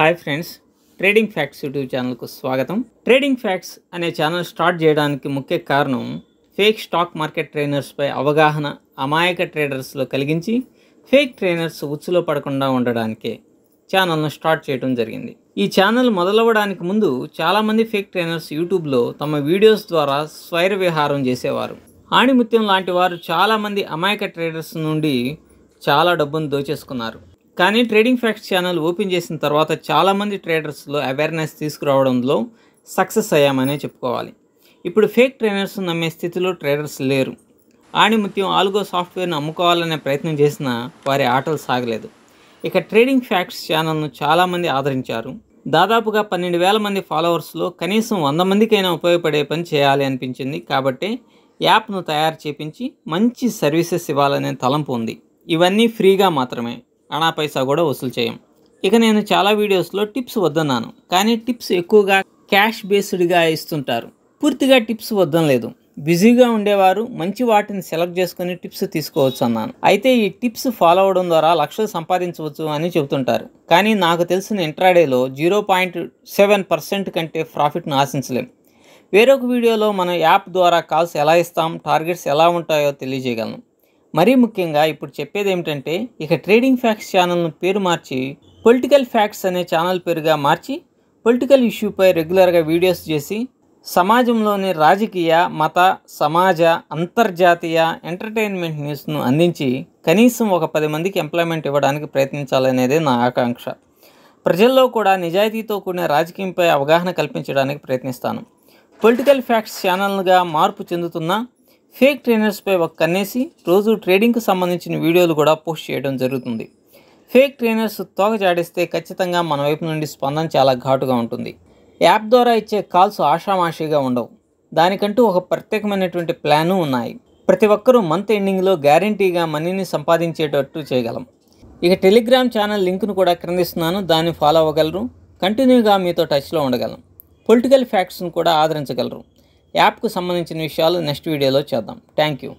hi friends trading facts YouTube ఛానల్కు స్వాగతం trading facts అనే ఛానల్ స్టార్ట్ చేయడానికి ముఖ్య కారణం ఫేక్ స్టాక్ మార్కెట్ ట్రైనర్స్పై అవగాహన అమాయక ట్రేడర్స్లో కలిగించి ఫేక్ ట్రైనర్స్ ఉచ్చులో పడకుండా ఉండడానికే ఛానల్ను స్టార్ట్ చేయడం జరిగింది ఈ ఛానల్ మొదలవ్వడానికి ముందు చాలామంది ఫేక్ ట్రైనర్స్ యూట్యూబ్లో తమ వీడియోస్ ద్వారా స్వైర విహారం చేసేవారు ఆణిముత్యం లాంటి వారు చాలామంది అమాయక ట్రేడర్స్ నుండి చాలా డబ్బును దోచేసుకున్నారు కానీ ట్రేడింగ్ ఫ్యాక్ట్స్ ఛానల్ ఓపెన్ చేసిన తర్వాత చాలామంది ట్రేడర్స్లో అవేర్నెస్ తీసుకురావడంలో సక్సెస్ అయ్యామనే చెప్పుకోవాలి ఇప్పుడు ఫేక్ ట్రైనర్స్ నమ్మే స్థితిలో ట్రేడర్స్ లేరు ఆణిముత్యం ఆల్గో సాఫ్ట్వేర్ను అమ్ముకోవాలనే ప్రయత్నం చేసిన వారి ఆటలు సాగలేదు ఇక ట్రేడింగ్ ఫ్యాక్ట్స్ ఛానల్ను చాలామంది ఆదరించారు దాదాపుగా పన్నెండు వేల మంది ఫాలోవర్స్లో కనీసం వంద మందికైనా ఉపయోగపడే పని చేయాలి అనిపించింది కాబట్టి యాప్ను తయారు చేపించి మంచి సర్వీసెస్ ఇవ్వాలనే తలంపు ఉంది ఇవన్నీ ఫ్రీగా మాత్రమే అనా పైసా కూడా వసూలు చేయం ఇక నేను చాలా వీడియోస్లో టిప్స్ వద్దన్నాను కానీ టిప్స్ ఎక్కువగా క్యాష్ బేస్డ్గా ఇస్తుంటారు పూర్తిగా టిప్స్ లేదు బిజీగా ఉండేవారు మంచి వాటిని సెలెక్ట్ చేసుకుని టిప్స్ తీసుకోవచ్చు అన్నాను అయితే ఈ టిప్స్ ఫాలో అవడం ద్వారా లక్షలు సంపాదించవచ్చు అని చెబుతుంటారు కానీ నాకు తెలిసిన ఇంట్రాడేలో జీరో పాయింట్ సెవెన్ పర్సెంట్ కంటే ప్రాఫిట్ను ఆశించలేం వేరొక వీడియోలో మనం యాప్ ద్వారా కాల్స్ ఎలా ఇస్తాం టార్గెట్స్ ఎలా ఉంటాయో తెలియజేయగలను మరీ ముఖ్యంగా ఇప్పుడు చెప్పేది ఏమిటంటే ఇక ట్రేడింగ్ ఫ్యాక్ట్స్ ఛానల్ను పేరు మార్చి పొలిటికల్ ఫ్యాక్ట్స్ అనే ఛానల్ పేరుగా మార్చి పొలిటికల్ ఇష్యూపై రెగ్యులర్గా వీడియోస్ చేసి సమాజంలోని రాజకీయ మత సమాజ అంతర్జాతీయ ఎంటర్టైన్మెంట్ న్యూస్ను అందించి కనీసం ఒక పది మందికి ఎంప్లాయ్మెంట్ ఇవ్వడానికి ప్రయత్నించాలనేదే నా ఆకాంక్ష ప్రజల్లో కూడా నిజాయితీతో కూడిన రాజకీయంపై అవగాహన కల్పించడానికి ప్రయత్నిస్తాను పొలిటికల్ ఫ్యాక్ట్స్ ఛానల్గా మార్పు చెందుతున్న ఫేక్ ట్రైనర్స్పై ఒక కన్నేసి రోజు ట్రేడింగ్కు సంబంధించిన వీడియోలు కూడా పోస్ట్ చేయడం జరుగుతుంది ఫేక్ ట్రైనర్స్ తోక జాడిస్తే ఖచ్చితంగా మన వైపు నుండి స్పందన చాలా ఘాటుగా ఉంటుంది యాప్ ద్వారా ఇచ్చే కాల్స్ ఆషామాషిగా ఉండవు దానికంటూ ఒక ప్రత్యేకమైనటువంటి ప్లాను ఉన్నాయి ప్రతి ఒక్కరూ మంత్ ఎండింగ్లో గ్యారంటీగా మనీని సంపాదించేటట్టు చేయగలం ఇక టెలిగ్రామ్ ఛానల్ లింక్ను కూడా క్రిందిస్తున్నాను దాన్ని ఫాలో అవ్వగలరు కంటిన్యూగా మీతో టచ్లో ఉండగలం పొలిటికల్ ఫ్యాక్ట్స్ను కూడా ఆదరించగలరు యాప్కు సంబంధించిన విషయాలు నెక్స్ట్ వీడియోలో చేద్దాం థ్యాంక్ యూ